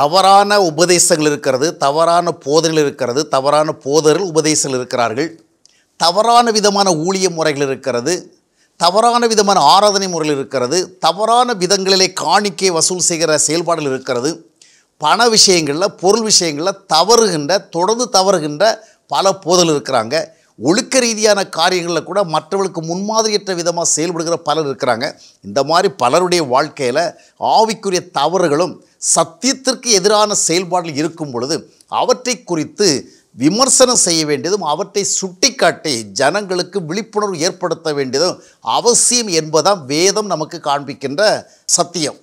தவறான உபதேசங்கள் இருக்கிறது தவறான போதனைகள் இருக்கிறது தவறான போதர்கள் உபதேசங்கள் இருக்கிறார்கள் தவறான விதமான ஊழிய முறைகள் இருக்கிறது தவறான விதமான ஆராதனை முறைகள் இருக்கிறது தவறான விதங்களிலே காணிக்கை வசூல் செய்கிற செயல்பாடுகள் இருக்கிறது பண விஷயங்களில் பொருள் விஷயங்களில் தவறுகின்ற தொடர்ந்து தவறுகின்ற பல போதல் இருக்கிறாங்க ஒழுக்க ரீதியான காரியங்களில் கூட மற்றவர்களுக்கு முன்மாதிரியற்ற விதமாக செயல்படுகிற பலர் இருக்கிறாங்க இந்த மாதிரி பலருடைய வாழ்க்கையில் ஆவிக்குரிய தவறுகளும் சத்தியத்திற்கு எதிரான செயல்பாடுகள் இருக்கும் பொழுது அவற்றை குறித்து விமர்சனம் செய்ய வேண்டியதும் அவற்றை சுட்டிக்காட்டி ஜனங்களுக்கு விழிப்புணர்வு ஏற்படுத்த வேண்டியதும் அவசியம் என்பதான் வேதம் நமக்கு காண்பிக்கின்ற சத்தியம்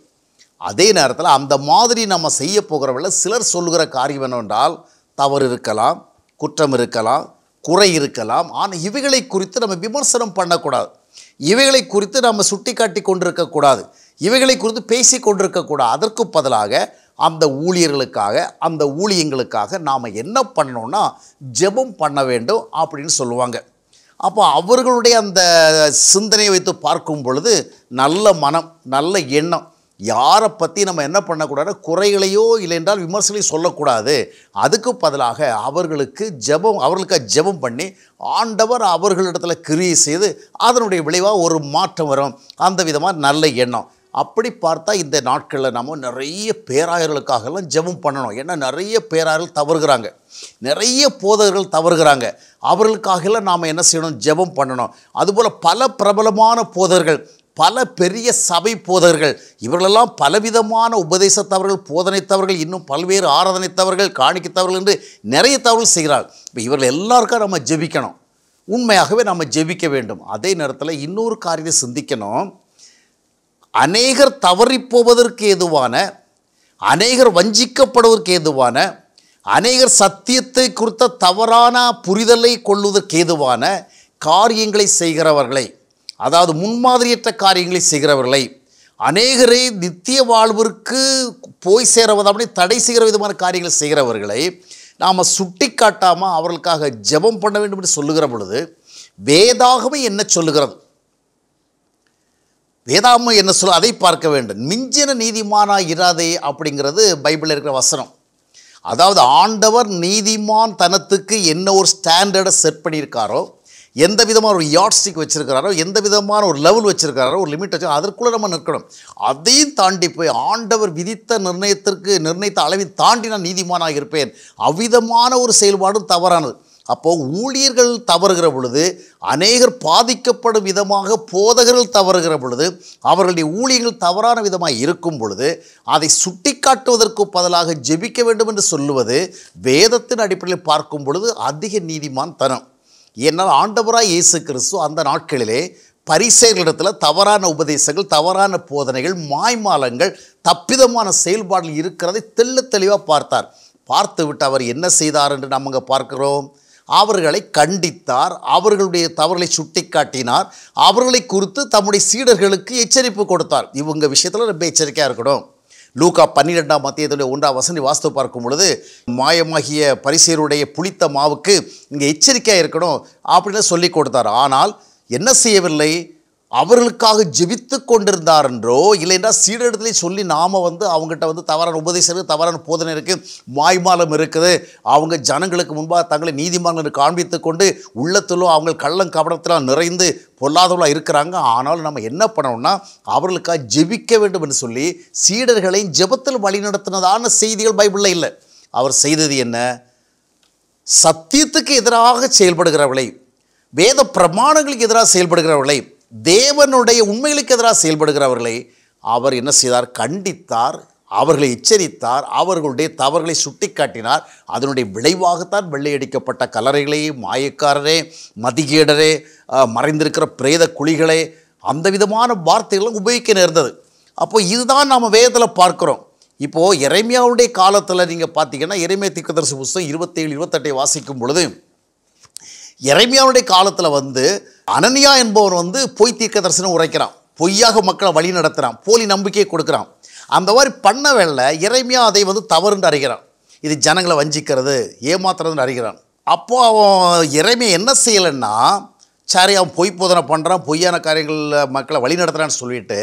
அதே நேரத்தில் அந்த மாதிரி நம்ம செய்ய போகிறவர்கள் சிலர் சொல்லுகிற காரியம் என்னவென்றால் தவறு இருக்கலாம் குற்றம் இருக்கலாம் குறை இருக்கலாம் ஆனால் இவைகளை குறித்து நம்ம விமர்சனம் பண்ணக்கூடாது இவைகளை குறித்து நம்ம சுட்டி காட்டி கொண்டிருக்கக்கூடாது இவைகளை குறித்து பேசி கொண்டிருக்கக்கூடாது அதற்கு பதிலாக அந்த ஊழியர்களுக்காக அந்த ஊழியங்களுக்காக நாம் என்ன பண்ணணும்னா ஜெபம் பண்ண வேண்டும் அப்படின்னு சொல்லுவாங்க அப்போ அவர்களுடைய அந்த சிந்தனையை வைத்து பார்க்கும் பொழுது நல்ல மனம் நல்ல எண்ணம் யாரை பற்றி நம்ம என்ன பண்ணக்கூடாது குறைகளையோ இல்லை என்றால் விமர்சனையும் சொல்லக்கூடாது அதுக்கு பதிலாக அவர்களுக்கு ஜபம் அவர்களுக்காக ஜபம் பண்ணி ஆண்டவர் அவர்களிடத்தில் கிரியை செய்து அதனுடைய விளைவாக ஒரு மாற்றம் வரும் அந்த விதமாக நல்ல எண்ணம் அப்படி பார்த்தா இந்த நாட்களில் நம்ம நிறைய பேராயர்களுக்காகலாம் ஜெபம் பண்ணணும் ஏன்னா நிறைய பேராயர்கள் தவறுகிறாங்க நிறைய போதகர்கள் தவறுகிறாங்க அவர்களுக்காகலாம் நாம் என்ன செய்யணும் ஜெபம் பண்ணணும் அதுபோல் பல பிரபலமான போதர்கள் பல பெரிய சபை போதர்கள் இவர்களெல்லாம் பலவிதமான உபதேசத்தவர்கள் போதனைத்தவர்கள் இன்னும் பல்வேறு ஆராதனைத்தவர்கள் காணிக்கத்தவர்கள் என்று நிறைய தவறுகள் செய்கிறார்கள் இப்போ இவர்கள் எல்லாருக்கும் நம்ம ஜெபிக்கணும் உண்மையாகவே நம்ம ஜெபிக்க வேண்டும் அதே நேரத்தில் இன்னொரு காரியத்தை சிந்திக்கணும் அநேகர் தவறிப்போவதற்கு ஏதுவான அநேகர் வஞ்சிக்கப்படுவதற்கு ஏதுவான அநேகர் சத்தியத்தை குறித்த தவறான புரிதலை கொள்வதற்கு ஏதுவான காரியங்களை செய்கிறவர்களை அதாவது முன்மாதிரியற்ற காரியங்களை செய்கிறவர்களை அநேகரை நித்திய வாழ்விற்கு போய் சேரவது அப்படி தடை செய்கிற விதமான காரியங்களை செய்கிறவர்களை நாம் சுட்டி காட்டாமல் அவர்களுக்காக ஜெபம் பண்ண வேண்டும் என்று சொல்லுகிற பொழுது வேதாகவே என்ன சொல்லுகிறது வேதாமை என்ன சொல்ல அதை பார்க்க வேண்டும் மிஞ்சின நீதிமானா இராதே அப்படிங்கிறது பைபிளில் இருக்கிற வசனம் அதாவது ஆண்டவர் நீதிமான் தனத்துக்கு என்ன ஒரு ஸ்டாண்டர்டை செட் பண்ணியிருக்காரோ எந்த விதமான ஒரு யாட்ஸ்டிக் வச்சுருக்கிறாரோ எந்த விதமான ஒரு லெவல் வச்சுருக்கிறாரோ ஒரு லிமிட் வச்சு அதற்குள்ளே நம்ம நிற்கணும் அதையும் தாண்டி போய் ஆண்டவர் விதித்த நிர்ணயத்திற்கு நிர்ணயித்த அளவில் தாண்டி நான் நீதிமானாக இருப்பேன் அவ்விதமான ஒரு செயல்பாடும் தவறானது அப்போது ஊழியர்கள் தவறுகிற பொழுது அநேகர் பாதிக்கப்படும் விதமாக போதகர்கள் தவறுகிற பொழுது அவர்களுடைய ஊழியர்கள் தவறான விதமாக இருக்கும் பொழுது அதை சுட்டி காட்டுவதற்கு பதிலாக ஜெபிக்க வேண்டும் என்று சொல்லுவது வேதத்தின் அடிப்படையில் பார்க்கும் பொழுது அதிக நீதிமான் தனம் என்னால் ஆண்டவராக இயேசு கிறிஸ்து அந்த நாட்களிலே பரிசைகளிடத்தில் தவறான உபதேசங்கள் தவறான போதனைகள் மாய்மாலங்கள் தப்பிதமான செயல்பாடுகள் இருக்கிறதை தெல்ல தெளிவாக பார்த்தார் பார்த்துவிட்டு அவர் என்ன செய்தார் என்று நம்ம பார்க்கிறோம் அவர்களை கண்டித்தார் அவர்களுடைய தவறுகளை சுட்டிக்காட்டினார் அவர்களை குறித்து தம்முடைய சீடர்களுக்கு எச்சரிப்பு கொடுத்தார் இவங்க விஷயத்தில் ரொம்ப எச்சரிக்கையாக இருக்கணும் லூகா பன்னிரெண்டாம் இதில் ஒன்றாம் வசனி வாஸ்து பார்க்கும் பொழுது மாயமாகிய பரிசீருடைய புளித்த மாவுக்கு இங்கே எச்சரிக்கையாக இருக்கணும் அப்படின்னு சொல்லி கொடுத்தார் ஆனால் என்ன செய்யவில்லை அவர்களுக்காக ஜெபித்து கொண்டிருந்தார் என்றோ இல்லைன்னா சீடத்திலே சொல்லி நாம் வந்து அவங்ககிட்ட வந்து தவறான உபதேசம் இருக்குது தவறான போதனை இருக்குது வாய்மாலம் இருக்குது அவங்க ஜனங்களுக்கு முன்பாக தங்களை நீதிமன்றம் காண்பித்து கொண்டு உள்ளத்திலும் அவங்க கள்ளம் கவனத்தில் நிறைந்து பொல்லாதவளாக இருக்கிறாங்க ஆனாலும் நம்ம என்ன பண்ணணும்னா அவர்களுக்காக ஜெபிக்க வேண்டும் என்று சொல்லி சீடர்களை ஜெபத்தில் வழிநடத்தினதான செய்திகள் பைபிளில் இல்லை அவர் செய்தது என்ன சத்தியத்துக்கு எதிராக செயல்படுகிறவளை வேத பிரமாணங்களுக்கு எதிராக செயல்படுகிறவளை தேவனுடைய உண்மைகளுக்கு எதிராக செயல்படுகிறவர்களை அவர் என்ன செய்தார் கண்டித்தார் அவர்களை எச்சரித்தார் அவர்களுடைய தவறுகளை சுட்டிக்காட்டினார் அதனுடைய விளைவாகத்தான் வெள்ளையடிக்கப்பட்ட கலரைகளே மாயக்காரரே மதிகேடரே மறைந்திருக்கிற பிரேத குழிகளே அந்த விதமான வார்த்தைகளும் உபயோகிக்க நேர்ந்தது அப்போ இதுதான் நாம் வேதத்தில் பார்க்குறோம் இப்போது இறைமையாவுடைய காலத்தில் நீங்கள் பார்த்தீங்கன்னா இறைமைய திக்கதரசு புஸ்தம் இருபத்தேழு இருபத்தெட்டை வாசிக்கும் பொழுது இறைமையானுடைய காலத்தில் வந்து அனன்யா என்பவர் வந்து பொய் தீர்க்க தரிசனம் உரைக்கிறான் பொய்யாக மக்களை வழி நடத்துகிறான் போலி நம்பிக்கையை கொடுக்குறான் அந்த மாதிரி பண்ண வேலை இறைமையாக அதை வந்து தவறுன்னு அறிகிறான் இது ஜனங்களை வஞ்சிக்கிறது ஏமாத்துறதுன்னு அறிகிறான் அப்போது அவன் இறைமையை என்ன செய்யலைன்னா சரி அவன் பொய் போதனை பண்ணுறான் பொய்யான காரியங்களில் மக்களை வழி நடத்துகிறான்னு சொல்லிட்டு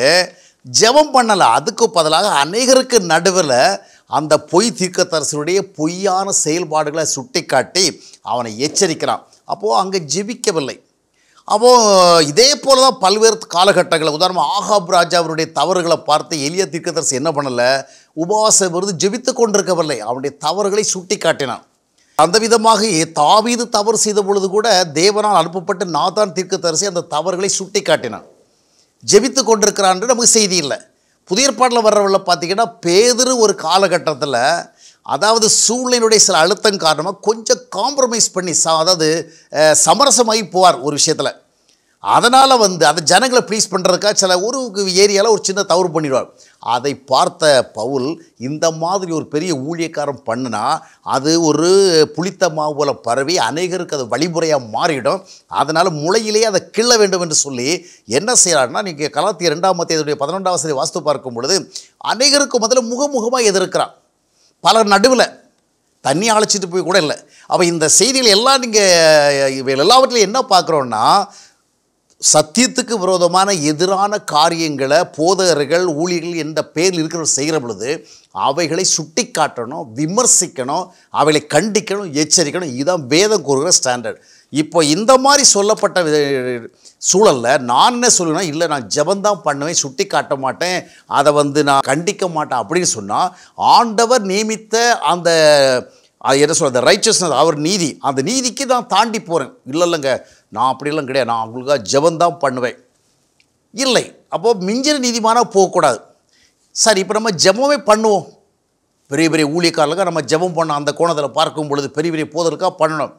ஜெபம் பண்ணலை அதுக்கு பதிலாக அநேகருக்கு நடுவில் அந்த பொய் தீர்க்கத்தரசனுடைய பொய்யான செயல்பாடுகளை சுட்டி காட்டி அவனை எச்சரிக்கிறான் அப்போது அங்கே ஜெபிக்கவில்லை அப்போது இதே போல் தான் பல்வேறு காலகட்டங்களில் உதாரணமாக ஆகாப் ராஜா அவருடைய தவறுகளை பார்த்து எளிய திக்கதரசு என்ன பண்ணலை உபவாச விருது ஜெபித்து கொண்டிருக்கவில்லை அவனுடைய தவறுகளை சுட்டி காட்டினான் அந்த விதமாக தாவீது தவறு செய்த பொழுது கூட தேவனால் அனுப்பப்பட்டு நாதான் தீர்க்கதரிசி அந்த தவறுகளை சுட்டி காட்டினான் ஜெபித்து கொண்டிருக்கிறான்னு நமக்கு செய்தி இல்லை புதிய பாட்டில் வர்றவரில் பார்த்தீங்கன்னா பேதுரு ஒரு காலகட்டத்தில் அதாவது சூழ்நிலையுடைய சில அழுத்தம் காரணமாக கொஞ்சம் காம்ப்ரமைஸ் பண்ணி ச அதாவது சமரசமாகி போவார் ஒரு விஷயத்தில் அதனால் வந்து அதை ஜனங்களை ப்ளீஸ் பண்ணுறதுக்காக சில ஒரு ஏரியாவில் ஒரு சின்ன தவறு பண்ணிடுவார் அதை பார்த்த பவுல் இந்த மாதிரி ஒரு பெரிய ஊழியக்காரம் பண்ணினா அது ஒரு புளித்த மாவு போல் பரவி அநேகருக்கு அது வழிமுறையாக மாறிடும் அதனால் முளையிலேயே அதை கிள்ள வேண்டும் என்று சொல்லி என்ன செய்கிறார்னா நீங்கள் கலாத்திய ரெண்டாம் தேதியுடைய பதினொன்றாம் சரி வாஸ்து பார்க்கும் பொழுது அநேகருக்கு முதல்ல முகமுகமாக எதிர்க்கிறான் பலர் நடுவில் தண்ணி அழைச்சிட்டு போய் கூட இல்லை அப்போ இந்த செய்திகள் எல்லாம் நீங்கள் இவை எல்லாவற்றிலையும் என்ன பார்க்குறோன்னா சத்தியத்துக்கு விரோதமான எதிரான காரியங்களை போதகர்கள் ஊழியர்கள் என்ற பேரில் இருக்கிற செய்கிற பொழுது அவைகளை சுட்டி காட்டணும் விமர்சிக்கணும் அவைகளை கண்டிக்கணும் எச்சரிக்கணும் இதுதான் வேதம் கூறுகிற ஸ்டாண்டர்ட் இப்போ இந்த மாதிரி சொல்லப்பட்ட சூழலில் நான் என்ன சொல்லுவேன்னா இல்லை நான் ஜபந்தான் பண்ணுவேன் சுட்டி காட்ட மாட்டேன் அதை வந்து நான் கண்டிக்க மாட்டேன் அப்படின்னு சொன்னால் ஆண்டவர் நியமித்த அந்த என்ன சொல்கிறது ரைச்சஸ்னஸ் அவர் நீதி அந்த நீதிக்கு தான் தாண்டி போகிறேன் இல்லை இல்லைங்க நான் அப்படிலாம் கிடையாது நான் அவங்களுக்காக ஜபந்தான் பண்ணுவேன் இல்லை அப்போது மிஞ்சின நீதிமானாக போகக்கூடாது சரி இப்போ நம்ம ஜபமே பண்ணுவோம் பெரிய பெரிய ஊழியக்காரர்களுக்கு நம்ம ஜபம் பண்ண அந்த கோணத்தில் பார்க்கும் பொழுது பெரிய பெரிய போதலுக்காக பண்ணணும்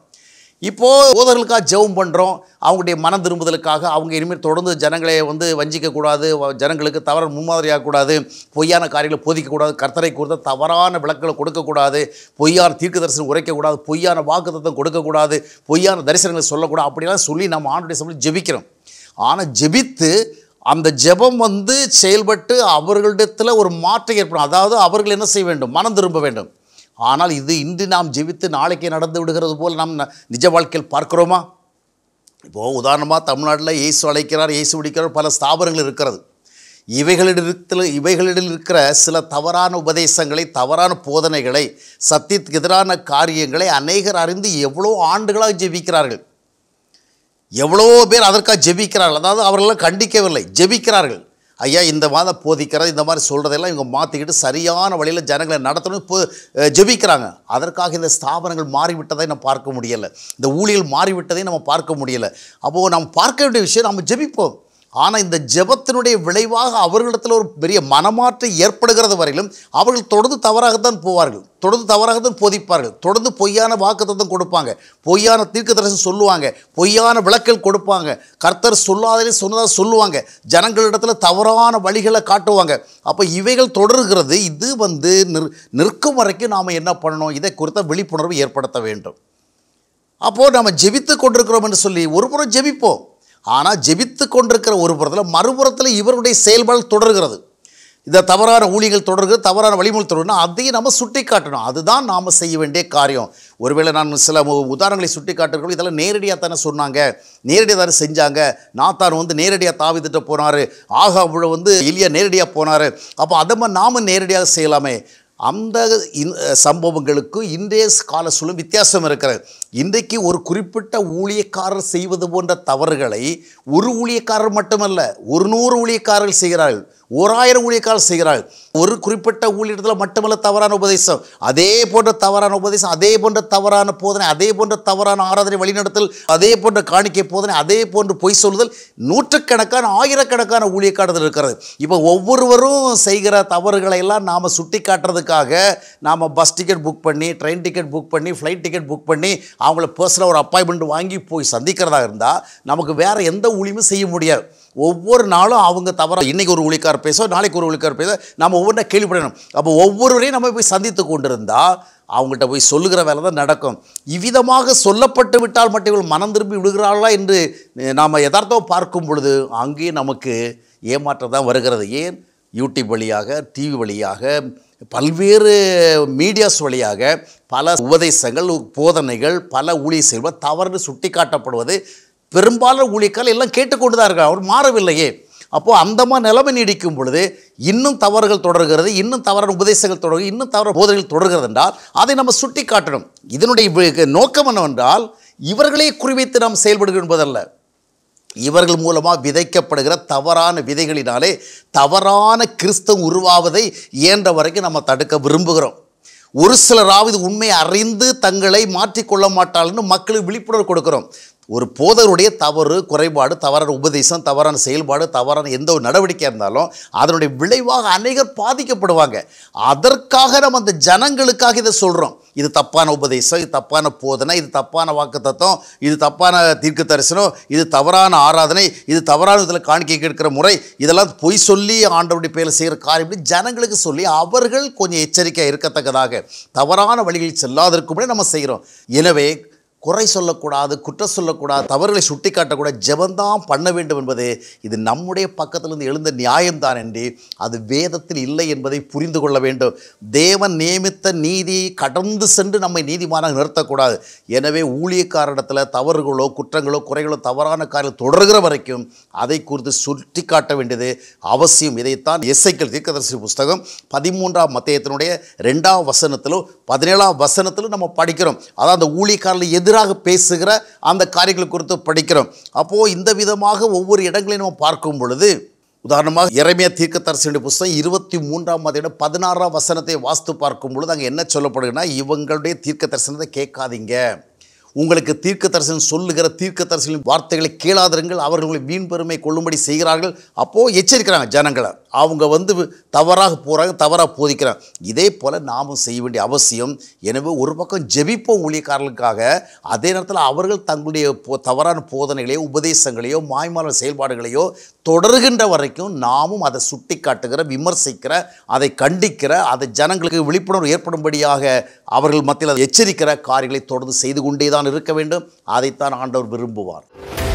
இப்போது போதர்களுக்காக ஜெபம் பண்ணுறோம் அவங்களுடைய மன திரும்புதலுக்காக அவங்க இனிமேல் தொடர்ந்து ஜனங்களை வந்து வஞ்சிக்கக்கூடாது ஜனங்களுக்கு தவற முன்மாதிரியாகக்கூடாது பொய்யான காரியங்களை போதிக்கக்கூடாது கர்த்தரை கொடுத்த தவறான விளக்குகளை கொடுக்கக்கூடாது பொய்யான தீர்க்க தரிசனம் உரைக்கக்கூடாது பொய்யான வாக்கு தத்துவம் கொடுக்கக்கூடாது பொய்யான தரிசனங்களை சொல்லக்கூடாது அப்படிலாம் சொல்லி நம்ம ஆண்டுடைய சமையல் ஜெபிக்கிறோம் ஆனால் ஜெபித்து அந்த ஜெபம் வந்து செயல்பட்டு அவர்களிடத்தில் ஒரு மாற்றம் ஏற்படும் அதாவது அவர்கள் என்ன செய்ய வேண்டும் மனம் திரும்ப வேண்டும் ஆனால் இது இன்று நாம் ஜெபித்து நாளைக்கு நடந்து விடுகிறது போல் நாம் நிஜ வாழ்க்கையில் பார்க்கிறோமா இப்போது உதாரணமாக தமிழ்நாட்டில் இயேசு அழைக்கிறார் இயேசு பிடிக்கிறார் பல ஸ்தாபனங்கள் இருக்கிறது இவைகளிடத்தில் இவைகளிடம் இருக்கிற சில தவறான உபதேசங்களை தவறான போதனைகளை சத்தியத்துக்கு எதிரான காரியங்களை அநேகர் அறிந்து எவ்வளோ ஆண்டுகளாக ஜெபிக்கிறார்கள் எவ்வளோ பேர் அதற்காக ஜெபிக்கிறார்கள் அதாவது அவர்களெல்லாம் கண்டிக்கவில்லை ஜெபிக்கிறார்கள் ஐயா இந்த மாதம் போதிக்கிறது இந்த மாதிரி சொல்கிறதெல்லாம் இவங்க மாற்றிக்கிட்டு சரியான வழியில் ஜனங்களை நடத்தணும் இப்போ ஜெபிக்கிறாங்க அதற்காக இந்த ஸ்தாபனங்கள் மாறிவிட்டதை நம்ம பார்க்க முடியலை இந்த ஊழியர்கள் மாறிவிட்டதை நம்ம பார்க்க முடியலை அப்போது நம்ம பார்க்க வேண்டிய விஷயம் நம்ம ஜெபிப்போம் ஆனால் இந்த ஜெபத்தினுடைய விளைவாக அவர்களிடத்தில் ஒரு பெரிய மனமாற்றம் ஏற்படுகிறது வரையிலும் அவர்கள் தொடர்ந்து தவறாகத்தான் போவார்கள் தொடர்ந்து தவறாகத்தான் போதிப்பார்கள் தொடர்ந்து பொய்யான வாக்குத்தத்தம் கொடுப்பாங்க பொய்யான தீர்க்க தரிசனம் சொல்லுவாங்க பொய்யான விளக்கல் கொடுப்பாங்க கர்த்தர் சொல்லாதே சொன்னதாக சொல்லுவாங்க ஜனங்களிடத்தில் தவறான வழிகளை காட்டுவாங்க அப்போ இவைகள் தொடர்கிறது இது வந்து நிற்கும் வரைக்கும் நாம் என்ன பண்ணணும் இதை குறித்த விழிப்புணர்வு ஏற்படுத்த வேண்டும் அப்போது நம்ம ஜெபித்து கொண்டிருக்கிறோம் என்று சொல்லி புறம் ஜெபிப்போம் ஆனால் ஜெபித்து கொண்டிருக்கிற ஒரு புறத்தில் மறுபுறத்தில் இவருடைய செயல்பாடு தொடர்கிறது இந்த தவறான ஊழிகள் தொடர்கிறது தவறான வழிமுறை தொடர்னா அதையும் நம்ம சுட்டி காட்டணும் அதுதான் நாம் செய்ய வேண்டிய காரியம் ஒருவேளை நான் சில உதாரணங்களை சுட்டி காட்டுறோம் இதெல்லாம் நேரடியாக தானே சொன்னாங்க நேரடியாக தானே செஞ்சாங்க நாத்தான் வந்து நேரடியாக தாவி போனார் ஆகா அவ்வளோ வந்து இலியா நேரடியாக போனார் அப்போ அதை மாதிரி நாம் நேரடியாக செய்யலாமே அந்த சம்பவங்களுக்கும் இன்றைய கால சூழலும் வித்தியாசம் இருக்கிறது இன்றைக்கு ஒரு குறிப்பிட்ட ஊழியக்காரர் செய்வது போன்ற தவறுகளை ஒரு ஊழியக்காரர் மட்டுமல்ல ஒரு நூறு ஊழியக்காரர்கள் செய்கிறார்கள் ஓராயிரம் ஊழியக்கால் செய்கிறார்கள் ஒரு குறிப்பிட்ட ஊழியத்தில் மட்டுமல்ல தவறான உபதேசம் அதே போன்ற தவறான உபதேசம் அதே போன்ற தவறான போதனை அதே போன்ற தவறான ஆராதனை வழிநடத்தல் அதே போன்ற காணிக்கை போதனை அதே போன்று பொய் சொல்லுதல் நூற்றுக்கணக்கான ஆயிரக்கணக்கான ஊழியக்காரர்கள் இருக்கிறது இப்போ ஒவ்வொருவரும் செய்கிற தவறுகளை எல்லாம் நாம் சுட்டி காட்டுறதுக்காக நாம் பஸ் டிக்கெட் புக் பண்ணி ட்ரெயின் டிக்கெட் புக் பண்ணி ஃப்ளைட் டிக்கெட் புக் பண்ணி அவங்கள பர்சனல் ஒரு அப்பாயின்மெண்ட் வாங்கி போய் சந்திக்கிறதா இருந்தால் நமக்கு வேறு எந்த ஊழியுமே செய்ய முடியாது ஒவ்வொரு நாளும் அவங்க தவறாக இன்றைக்கி ஒரு ஊழிக்கார் பேசோ நாளைக்கு ஒரு ஊழிக்கார் பேசோ நம்ம ஒவ்வொன்றா கேள்விப்படணும் அப்போ ஒவ்வொருவரையும் நம்ம போய் சந்தித்து கொண்டிருந்தால் அவங்கள்ட்ட போய் சொல்லுகிற வேலை தான் நடக்கும் இவ்விதமாக சொல்லப்பட்டு விட்டால் மட்டும் இவள் மனம் திரும்பி விடுகிறாளா என்று நாம் எதார்த்தம் பார்க்கும் பொழுது அங்கேயும் நமக்கு ஏமாற்றம் தான் வருகிறது ஏன் யூடியூப் வழியாக டிவி வழியாக பல்வேறு மீடியாஸ் வழியாக பல உபதேசங்கள் போதனைகள் பல ஊழியர் செல்வ தவறு சுட்டி காட்டப்படுவது பெரும்பாலான ஊழியர்கள் எல்லாம் கேட்டுக்கொண்டு தான் இருக்காங்க அவர் மாறவில்லையே அப்போது அந்த மாதிரி நிலைமை நீடிக்கும் பொழுது இன்னும் தவறுகள் தொடர்கிறது இன்னும் தவறான உபதேசங்கள் தொடர்கிறது இன்னும் தவற போதைகள் தொடர்கிறது என்றால் அதை நம்ம சுட்டி காட்டணும் இதனுடைய நோக்கம் என்னவென்றால் இவர்களே குறிவைத்து நாம் செயல்படுகிறோம் என்பதல்ல இவர்கள் மூலமாக விதைக்கப்படுகிற தவறான விதைகளினாலே தவறான கிறிஸ்தவம் உருவாவதை இயன்ற வரைக்கும் நம்ம தடுக்க விரும்புகிறோம் ஒரு சிலராவது உண்மை அறிந்து தங்களை மாற்றிக்கொள்ள மாட்டாள்னு மக்களுக்கு விழிப்புணர்வு கொடுக்குறோம் ஒரு போதருடைய தவறு குறைபாடு தவறான உபதேசம் தவறான செயல்பாடு தவறான எந்த ஒரு நடவடிக்கையாக இருந்தாலும் அதனுடைய விளைவாக அநேகர் பாதிக்கப்படுவாங்க அதற்காக நம்ம அந்த ஜனங்களுக்காக இதை சொல்கிறோம் இது தப்பான உபதேசம் இது தப்பான போதனை இது தப்பான வாக்கு தத்துவம் இது தப்பான தீர்க்க தரிசனம் இது தவறான ஆராதனை இது தவறான இதில் காணிக்கை கேட்கிற முறை இதெல்லாம் பொய் சொல்லி ஆண்டவுடைய பேரில் செய்கிற காரியம் ஜனங்களுக்கு சொல்லி அவர்கள் கொஞ்சம் எச்சரிக்கையாக இருக்கத்தக்கதாக தவறான வழிகளில் செல்லாதற்கு நம்ம செய்கிறோம் எனவே குறை சொல்லக்கூடாது குற்றம் சொல்லக்கூடாது தவறுகளை சுட்டி காட்டக்கூடாது ஜபந்தான் பண்ண வேண்டும் என்பது இது நம்முடைய பக்கத்திலிருந்து எழுந்த நியாயம்தான் என்று அது வேதத்தில் இல்லை என்பதை புரிந்து கொள்ள வேண்டும் தேவன் நியமித்த நீதி கடந்து சென்று நம்மை நீதிமானாக நிறுத்தக்கூடாது எனவே ஊழியக்காரிடத்தில் தவறுகளோ குற்றங்களோ குறைகளோ தவறான காரியம் தொடர்கிற வரைக்கும் அதை குறித்து சுட்டி காட்ட வேண்டியது அவசியம் இதைத்தான் இசைக்கள் தீர்க்கதரிசி புஸ்தகம் பதிமூன்றாம் மத்தியத்தினுடைய ரெண்டாம் வசனத்திலும் பதினேழாம் வசனத்திலும் நம்ம படிக்கிறோம் அதாவது அந்த ஊழியக்காரில் எது எதிராக பேசுகிற அந்த காரியங்கள் குறித்து படிக்கிறோம் அப்போது இந்த விதமாக ஒவ்வொரு இடங்களையும் நம்ம பார்க்கும் பொழுது உதாரணமாக இறைமையா தீர்க்கத்தரசனுடைய புஸ்தகம் இருபத்தி மூன்றாம் இடம் பதினாறாம் வசனத்தை வாஸ்து பார்க்கும் பொழுது அங்கே என்ன சொல்லப்படுதுன்னா இவங்களுடைய தீர்க்க தரிசனத்தை கேட்காதீங்க உங்களுக்கு தரிசனம் சொல்லுகிற தீர்க்கதரிசனின் வார்த்தைகளை கேளாதருங்கள் அவர்களுடைய மீன் வீண் பெருமை கொள்ளும்படி செய்கிறார்கள் அப்போது எச்சரிக்கிறாங்க ஜனங்களை அவங்க வந்து தவறாக போகிறாங்க தவறாக போதிக்கிறாங்க இதே போல் நாமும் செய்ய வேண்டிய அவசியம் எனவே ஒரு பக்கம் ஜெபிப்போம் ஊழியக்காரர்களுக்காக அதே நேரத்தில் அவர்கள் தங்களுடைய போ தவறான போதனைகளையோ உபதேசங்களையோ மாய்மான செயல்பாடுகளையோ தொடர்கின்ற வரைக்கும் நாமும் அதை சுட்டி காட்டுகிற விமர்சிக்கிற அதை கண்டிக்கிற அதை ஜனங்களுக்கு விழிப்புணர்வு ஏற்படும்படியாக அவர்கள் மத்தியில் எச்சரிக்கிற காரியங்களை தொடர்ந்து செய்து கொண்டே தான் இருக்க வேண்டும் அதைத்தான் ஆண்டவர் விரும்புவார்